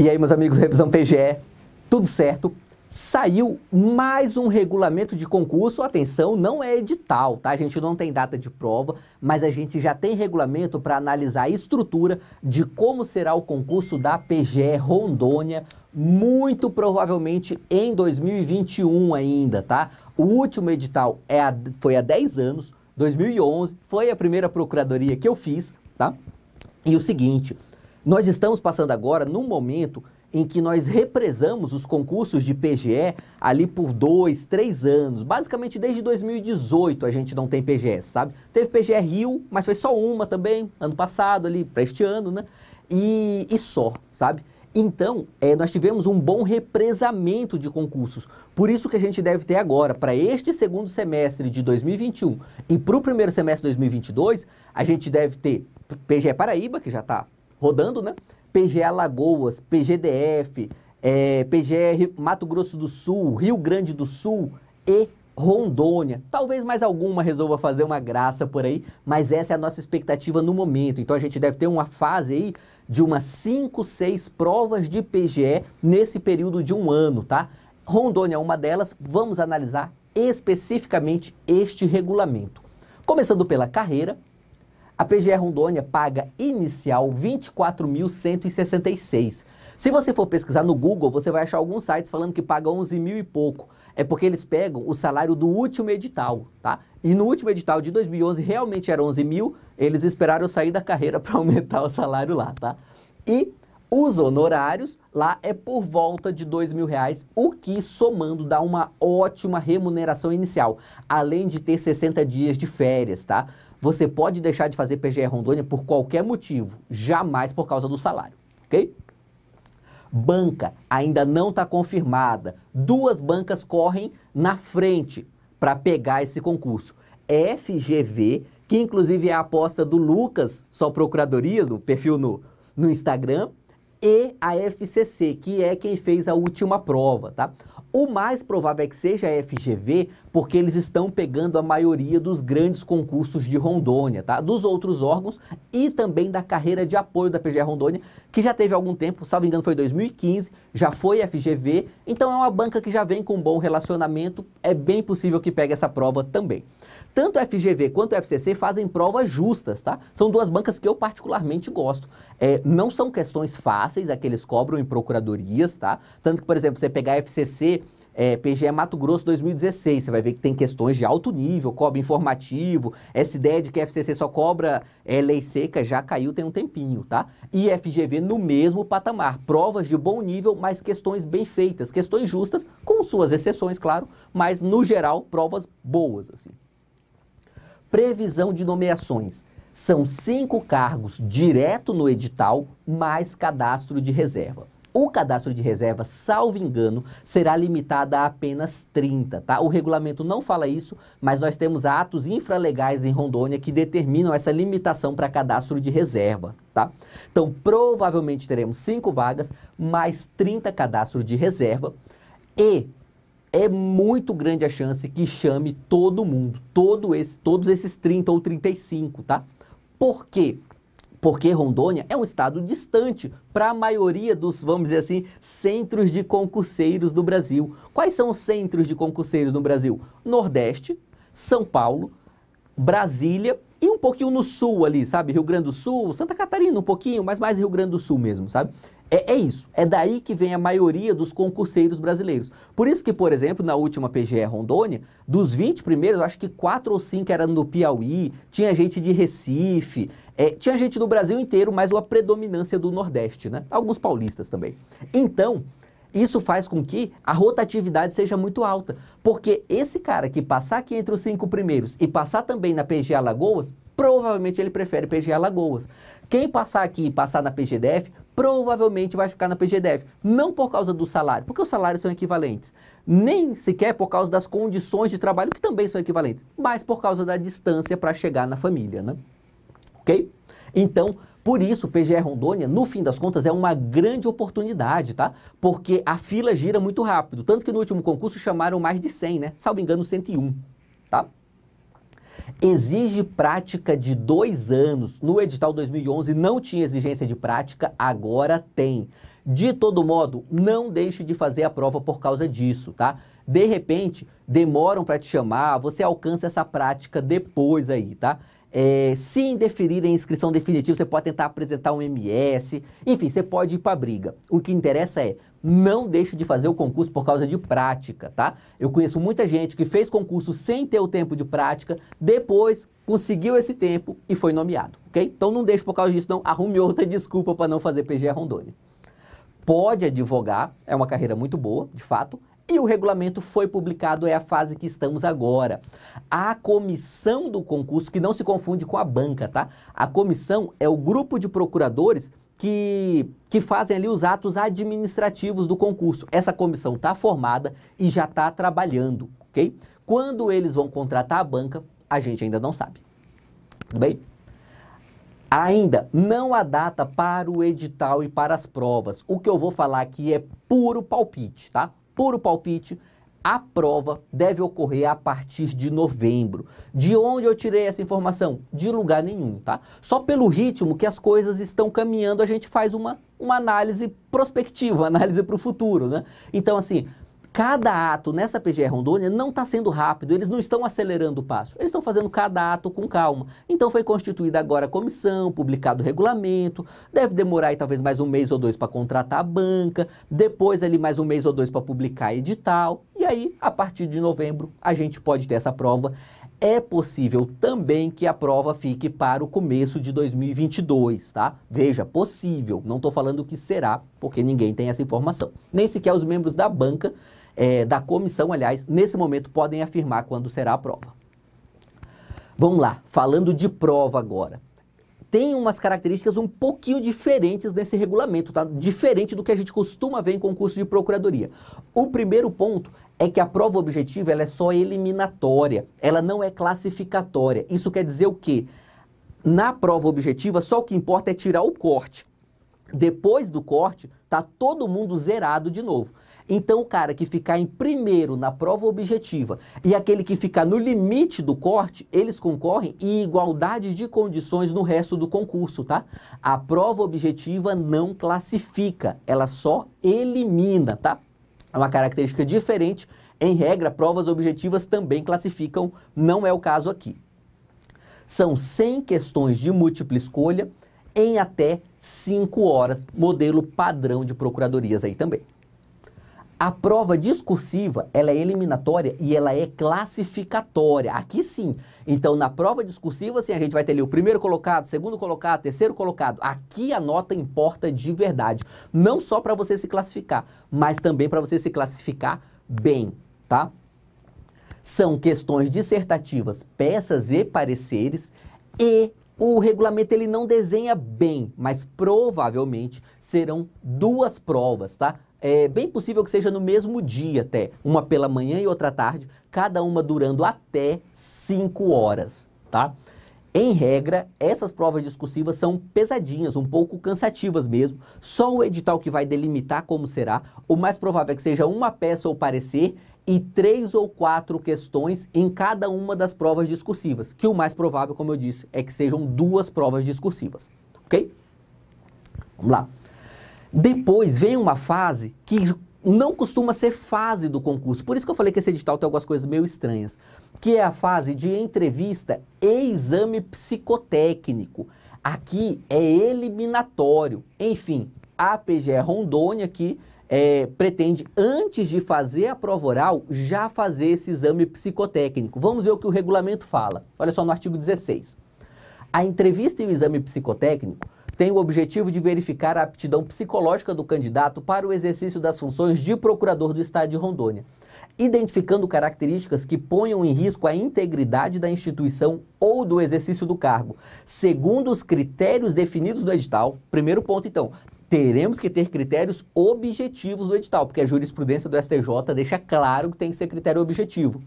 E aí, meus amigos, revisão PGE, tudo certo. Saiu mais um regulamento de concurso. Atenção, não é edital, tá? A gente não tem data de prova, mas a gente já tem regulamento para analisar a estrutura de como será o concurso da PGE Rondônia, muito provavelmente em 2021 ainda, tá? O último edital é a, foi há 10 anos, 2011, foi a primeira procuradoria que eu fiz, tá? E o seguinte, nós estamos passando agora num momento em que nós represamos os concursos de PGE ali por dois, três anos. Basicamente desde 2018 a gente não tem PGE, sabe? Teve PGE Rio, mas foi só uma também, ano passado ali, para este ano, né? E, e só, sabe? Então, é, nós tivemos um bom represamento de concursos. Por isso que a gente deve ter agora, para este segundo semestre de 2021 e para o primeiro semestre de 2022, a gente deve ter PGE Paraíba, que já está rodando, né? PGA Lagoas, PGDF, é, PGR Mato Grosso do Sul, Rio Grande do Sul e Rondônia. Talvez mais alguma resolva fazer uma graça por aí, mas essa é a nossa expectativa no momento. Então a gente deve ter uma fase aí de umas 5, 6 provas de PGE nesse período de um ano, tá? Rondônia é uma delas, vamos analisar especificamente este regulamento. Começando pela carreira, a PGE Rondônia paga inicial 24.166. Se você for pesquisar no Google, você vai achar alguns sites falando que paga 11 mil e pouco. É porque eles pegam o salário do último edital, tá? E no último edital de 2011 realmente era 11 mil, eles esperaram sair da carreira para aumentar o salário lá, tá? E os honorários lá é por volta de dois mil reais, o que somando dá uma ótima remuneração inicial, além de ter 60 dias de férias, tá? Você pode deixar de fazer PGE Rondônia por qualquer motivo, jamais por causa do salário, ok? Banca ainda não está confirmada. Duas bancas correm na frente para pegar esse concurso. FGV, que inclusive é a aposta do Lucas, só procuradorias, no perfil no, no Instagram, e a FCC, que é quem fez a última prova, tá? O mais provável é que seja a FGV, porque eles estão pegando a maioria dos grandes concursos de Rondônia, tá? Dos outros órgãos e também da carreira de apoio da PGE Rondônia, que já teve algum tempo, salvo engano foi 2015, já foi FGV, então é uma banca que já vem com um bom relacionamento, é bem possível que pegue essa prova também. Tanto a FGV quanto a FCC fazem provas justas, tá? São duas bancas que eu particularmente gosto. É, não são questões fáceis, é que eles cobram em procuradorias, tá? Tanto que, por exemplo, você pegar a FCC é, PGE Mato Grosso 2016. Você vai ver que tem questões de alto nível, cobra informativo. Essa ideia de que a FCC só cobra é, lei seca já caiu tem um tempinho, tá? E FGV no mesmo patamar. Provas de bom nível, mas questões bem feitas, questões justas, com suas exceções, claro, mas no geral, provas boas, assim previsão de nomeações. São cinco cargos direto no edital, mais cadastro de reserva. O cadastro de reserva, salvo engano, será limitado a apenas 30, tá? O regulamento não fala isso, mas nós temos atos infralegais em Rondônia que determinam essa limitação para cadastro de reserva, tá? Então, provavelmente teremos cinco vagas mais 30 cadastro de reserva e é muito grande a chance que chame todo mundo, todo esse, todos esses 30 ou 35, tá? Por quê? Porque Rondônia é um estado distante para a maioria dos, vamos dizer assim, centros de concurseiros do Brasil. Quais são os centros de concurseiros no Brasil? Nordeste, São Paulo, Brasília e um pouquinho no sul ali, sabe? Rio Grande do Sul, Santa Catarina um pouquinho, mas mais Rio Grande do Sul mesmo, sabe? É, é, isso. É daí que vem a maioria dos concurseiros brasileiros. Por isso que, por exemplo, na última PGE Rondônia, dos 20 primeiros, eu acho que 4 ou 5 eram do Piauí, tinha gente de Recife, é, tinha gente do Brasil inteiro, mas uma predominância do Nordeste, né? Alguns paulistas também. Então, isso faz com que a rotatividade seja muito alta, porque esse cara que passar aqui entre os cinco primeiros e passar também na PGA Lagoas, provavelmente ele prefere PGA Lagoas. Quem passar aqui e passar na PGDF, provavelmente vai ficar na PGDF. Não por causa do salário, porque os salários são equivalentes. Nem sequer por causa das condições de trabalho, que também são equivalentes, mas por causa da distância para chegar na família, né? Ok? Então, por isso, o PGR Rondônia, no fim das contas, é uma grande oportunidade, tá? Porque a fila gira muito rápido. Tanto que no último concurso chamaram mais de 100, né? Salvo engano, 101, tá? Exige prática de dois anos. No edital 2011 não tinha exigência de prática, agora tem. De todo modo, não deixe de fazer a prova por causa disso, tá? De repente, demoram para te chamar, você alcança essa prática depois aí, tá? É, se indeferir a inscrição definitiva, você pode tentar apresentar um MS, enfim, você pode ir para a briga. O que interessa é não deixe de fazer o concurso por causa de prática, tá? Eu conheço muita gente que fez concurso sem ter o tempo de prática, depois conseguiu esse tempo e foi nomeado, ok? Então não deixe por causa disso, não. Arrume outra desculpa para não fazer PGE Rondônia. Pode advogar, é uma carreira muito boa, de fato, e o regulamento foi publicado, é a fase que estamos agora. A comissão do concurso, que não se confunde com a banca, tá? A comissão é o grupo de procuradores que, que fazem ali os atos administrativos do concurso. Essa comissão está formada e já está trabalhando, ok? Quando eles vão contratar a banca, a gente ainda não sabe. Tudo bem? Ainda não há data para o edital e para as provas. O que eu vou falar aqui é puro palpite, tá? puro palpite, a prova deve ocorrer a partir de novembro. De onde eu tirei essa informação? De lugar nenhum, tá? Só pelo ritmo que as coisas estão caminhando, a gente faz uma, uma análise prospectiva, análise para o futuro, né? Então, assim, Cada ato nessa PGR Rondônia não está sendo rápido, eles não estão acelerando o passo, eles estão fazendo cada ato com calma. Então foi constituída agora a comissão, publicado o regulamento, deve demorar aí, talvez mais um mês ou dois para contratar a banca, depois ali mais um mês ou dois para publicar edital, e aí a partir de novembro a gente pode ter essa prova. É possível também que a prova fique para o começo de 2022, tá? Veja, possível, não estou falando que será, porque ninguém tem essa informação. Nem sequer os membros da banca é, da comissão, aliás, nesse momento podem afirmar quando será a prova. Vamos lá, falando de prova agora. Tem umas características um pouquinho diferentes nesse regulamento, tá? Diferente do que a gente costuma ver em concurso de procuradoria. O primeiro ponto é que a prova objetiva ela é só eliminatória, ela não é classificatória. Isso quer dizer o quê? Na prova objetiva, só o que importa é tirar o corte. Depois do corte, tá todo mundo zerado de novo. Então, o cara que ficar em primeiro na prova objetiva e aquele que ficar no limite do corte, eles concorrem em igualdade de condições no resto do concurso, tá? A prova objetiva não classifica, ela só elimina, tá? É uma característica diferente. Em regra, provas objetivas também classificam, não é o caso aqui. São 100 questões de múltipla escolha em até 5 horas, modelo padrão de procuradorias aí também. A prova discursiva, ela é eliminatória e ela é classificatória. Aqui sim. Então, na prova discursiva, sim, a gente vai ter ali o primeiro colocado, segundo colocado, terceiro colocado. Aqui a nota importa de verdade, não só para você se classificar, mas também para você se classificar bem, tá? São questões dissertativas, peças e pareceres e o regulamento ele não desenha bem, mas provavelmente serão duas provas, tá? É bem possível que seja no mesmo dia até, uma pela manhã e outra tarde, cada uma durando até 5 horas, tá? Em regra, essas provas discursivas são pesadinhas, um pouco cansativas mesmo. Só o edital que vai delimitar como será. O mais provável é que seja uma peça ou parecer e três ou quatro questões em cada uma das provas discursivas, que o mais provável, como eu disse, é que sejam duas provas discursivas, ok? Vamos lá. Depois vem uma fase que não costuma ser fase do concurso. Por isso que eu falei que esse edital tem algumas coisas meio estranhas, que é a fase de entrevista e exame psicotécnico. Aqui é eliminatório. Enfim, a PGE Rondônia aqui é, pretende, antes de fazer a prova oral, já fazer esse exame psicotécnico. Vamos ver o que o regulamento fala. Olha só no artigo 16. A entrevista e o exame psicotécnico tem o objetivo de verificar a aptidão psicológica do candidato para o exercício das funções de procurador do Estado de Rondônia, identificando características que ponham em risco a integridade da instituição ou do exercício do cargo, segundo os critérios definidos no edital. Primeiro ponto, então, teremos que ter critérios objetivos do edital, porque a jurisprudência do STJ deixa claro que tem que ser critério objetivo.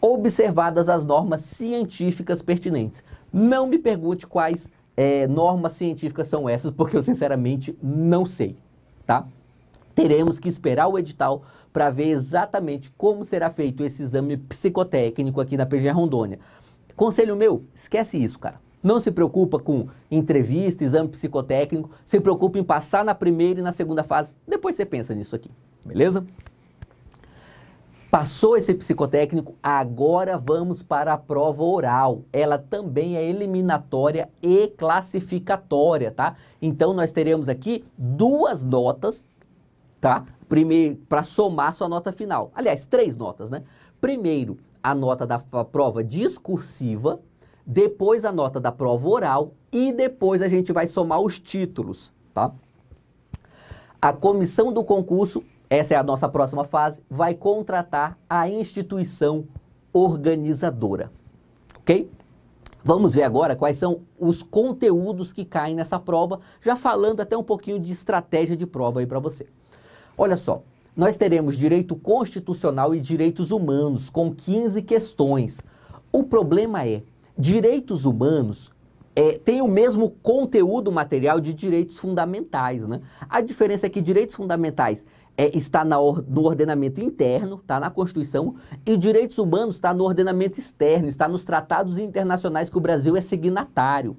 Observadas as normas científicas pertinentes. Não me pergunte quais é, normas científicas são essas, porque eu sinceramente não sei, tá? Teremos que esperar o edital para ver exatamente como será feito esse exame psicotécnico aqui na PG Rondônia. Conselho meu, esquece isso, cara. Não se preocupa com entrevista, exame psicotécnico, se preocupa em passar na primeira e na segunda fase. Depois você pensa nisso aqui, beleza? Passou esse psicotécnico, agora vamos para a prova oral. Ela também é eliminatória e classificatória, tá? Então nós teremos aqui duas notas, tá? Primeiro, para somar sua nota final. Aliás, três notas, né? Primeiro, a nota da prova discursiva, depois a nota da prova oral e depois a gente vai somar os títulos, tá? A comissão do concurso essa é a nossa próxima fase, vai contratar a instituição organizadora. Ok? Vamos ver agora quais são os conteúdos que caem nessa prova, já falando até um pouquinho de estratégia de prova aí para você. Olha só, nós teremos direito constitucional e direitos humanos com 15 questões. O problema é, direitos humanos é, tem o mesmo conteúdo material de direitos fundamentais, né? A diferença é que direitos fundamentais é, está na or, no ordenamento interno, está na Constituição, e direitos humanos está no ordenamento externo, está nos tratados internacionais que o Brasil é signatário.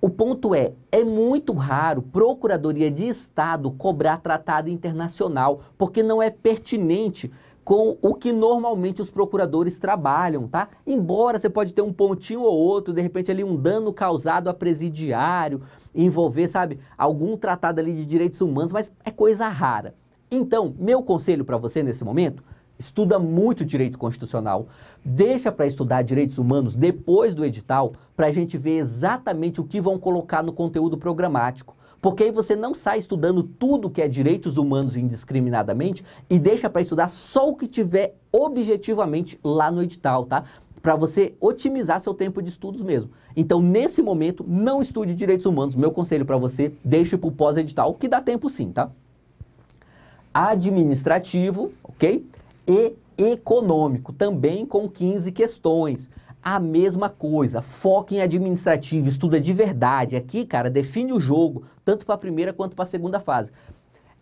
O ponto é, é muito raro Procuradoria de Estado cobrar tratado internacional, porque não é pertinente com o que normalmente os procuradores trabalham, tá? Embora você pode ter um pontinho ou outro, de repente ali um dano causado a presidiário, envolver, sabe, algum tratado ali de direitos humanos, mas é coisa rara. Então, meu conselho para você nesse momento, estuda muito direito constitucional, deixa para estudar direitos humanos depois do edital, para a gente ver exatamente o que vão colocar no conteúdo programático. Porque aí você não sai estudando tudo que é direitos humanos indiscriminadamente e deixa para estudar só o que tiver objetivamente lá no edital, tá? Para você otimizar seu tempo de estudos mesmo. Então, nesse momento, não estude direitos humanos. Meu conselho para você, deixe para o pós-edital, que dá tempo sim, tá? administrativo, ok? E econômico, também com 15 questões. A mesma coisa, foca em administrativo, estuda de verdade. Aqui, cara, define o jogo, tanto para a primeira quanto para a segunda fase.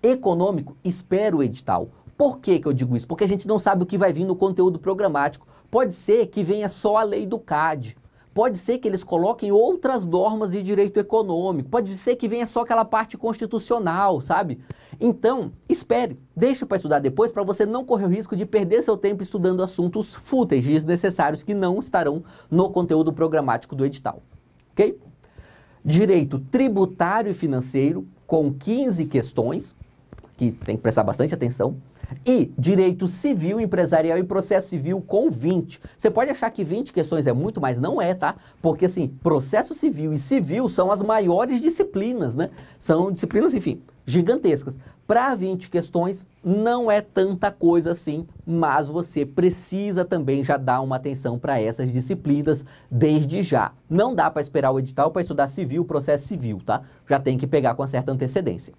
Econômico, espera o edital. Por que, que eu digo isso? Porque a gente não sabe o que vai vir no conteúdo programático. Pode ser que venha só a lei do CAD, Pode ser que eles coloquem outras normas de direito econômico, pode ser que venha só aquela parte constitucional, sabe? Então, espere, deixe para estudar depois para você não correr o risco de perder seu tempo estudando assuntos fúteis, desnecessários que não estarão no conteúdo programático do edital. OK? Direito tributário e financeiro com 15 questões, que tem que prestar bastante atenção. E direito civil, empresarial e processo civil com 20. Você pode achar que 20 questões é muito, mas não é, tá? Porque assim, processo civil e civil são as maiores disciplinas, né? São disciplinas, enfim, gigantescas. Para 20 questões, não é tanta coisa assim, mas você precisa também já dar uma atenção para essas disciplinas desde já. Não dá para esperar o edital para estudar civil, processo civil, tá? Já tem que pegar com certa antecedência.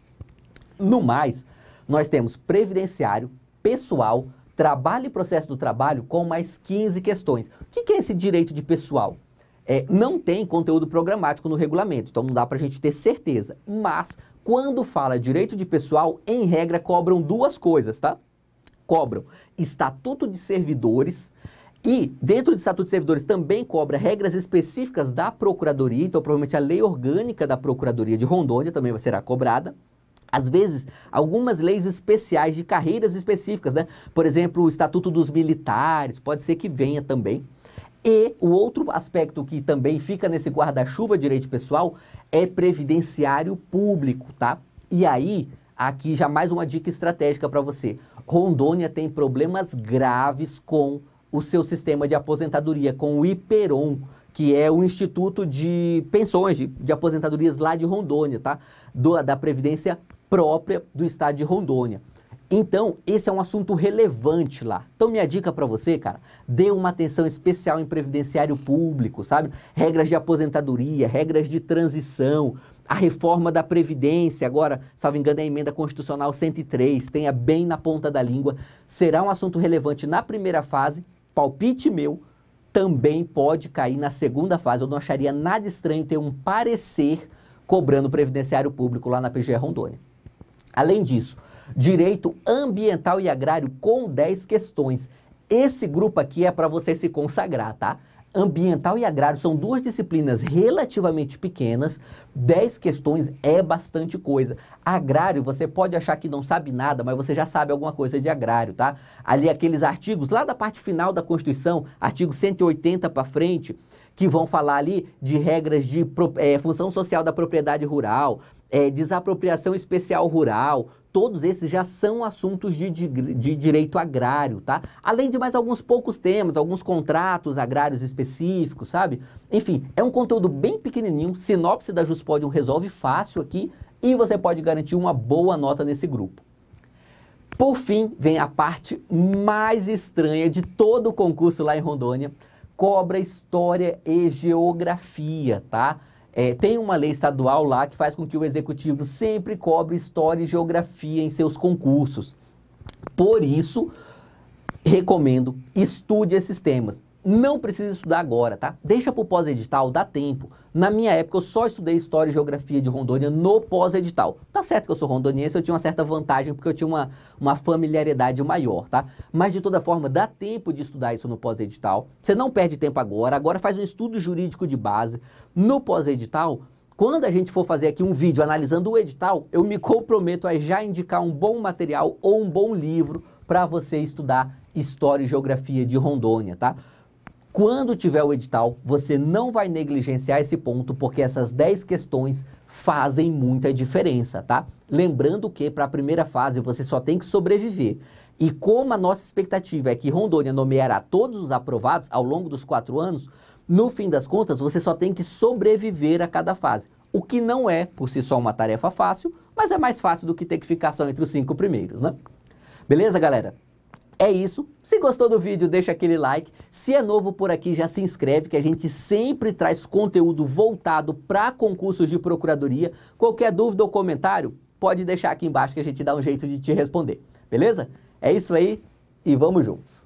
No mais, nós temos previdenciário, pessoal, trabalho e processo do trabalho com mais 15 questões. O que é esse direito de pessoal? É, não tem conteúdo programático no regulamento, então não dá para a gente ter certeza. Mas, quando fala direito de pessoal, em regra cobram duas coisas, tá? Cobram Estatuto de Servidores e, dentro do Estatuto de Servidores, também cobra regras específicas da Procuradoria, então provavelmente a lei orgânica da Procuradoria de Rondônia também será cobrada às vezes, algumas leis especiais de carreiras específicas, né? Por exemplo, o Estatuto dos Militares, pode ser que venha também. E o outro aspecto que também fica nesse guarda-chuva direito pessoal é previdenciário público, tá? E aí, aqui já mais uma dica estratégica para você. Rondônia tem problemas graves com o seu sistema de aposentadoria, com o IPERON, que é o Instituto de Pensões de, de Aposentadorias lá de Rondônia, tá? Do, da Previdência própria do estado de Rondônia. Então, esse é um assunto relevante lá. Então, minha dica para você, cara, dê uma atenção especial em previdenciário público, sabe? Regras de aposentadoria, regras de transição, a reforma da Previdência, agora, salvo engano, é a emenda constitucional 103, tenha bem na ponta da língua. Será um assunto relevante na primeira fase, palpite meu, também pode cair na segunda fase. Eu não acharia nada estranho ter um parecer cobrando previdenciário público lá na PGE Rondônia. Além disso, direito ambiental e agrário com 10 questões. Esse grupo aqui é para você se consagrar, tá? Ambiental e agrário são duas disciplinas relativamente pequenas, 10 questões é bastante coisa. Agrário, você pode achar que não sabe nada, mas você já sabe alguma coisa de agrário, tá? Ali aqueles artigos lá da parte final da Constituição, artigo 180 para frente, que vão falar ali de regras de é, função social da propriedade rural, é, desapropriação especial rural, todos esses já são assuntos de, de, de, direito agrário, tá? Além de mais alguns poucos temas, alguns contratos agrários específicos, sabe? Enfim, é um conteúdo bem pequenininho, sinopse da Juspodium resolve fácil aqui e você pode garantir uma boa nota nesse grupo. Por fim, vem a parte mais estranha de todo o concurso lá em Rondônia, cobra história e geografia, tá? É, tem uma lei estadual lá que faz com que o executivo sempre cobre história e geografia em seus concursos. Por isso, recomendo, estude esses temas. Não precisa estudar agora, tá? Deixa pro pós-edital, dá tempo. Na minha época, eu só estudei História e Geografia de Rondônia no pós-edital. Tá certo que eu sou rondoniense, eu tinha uma certa vantagem, porque eu tinha uma, uma familiaridade maior, tá? Mas, de toda forma, dá tempo de estudar isso no pós-edital. Você não perde tempo agora, agora faz um estudo jurídico de base. No pós-edital, quando a gente for fazer aqui um vídeo analisando o edital, eu me comprometo a já indicar um bom material ou um bom livro para você estudar História e Geografia de Rondônia, tá? Quando tiver o edital, você não vai negligenciar esse ponto, porque essas 10 questões fazem muita diferença, tá? Lembrando que para a primeira fase você só tem que sobreviver. E como a nossa expectativa é que Rondônia nomeará todos os aprovados ao longo dos quatro anos, no fim das contas você só tem que sobreviver a cada fase. O que não é, por si só, uma tarefa fácil, mas é mais fácil do que ter que ficar só entre os cinco primeiros, né? Beleza, galera? É isso. Se gostou do vídeo, deixa aquele like. Se é novo por aqui, já se inscreve, que a gente sempre traz conteúdo voltado para concursos de procuradoria. Qualquer dúvida ou comentário, pode deixar aqui embaixo que a gente dá um jeito de te responder. Beleza? É isso aí e vamos juntos.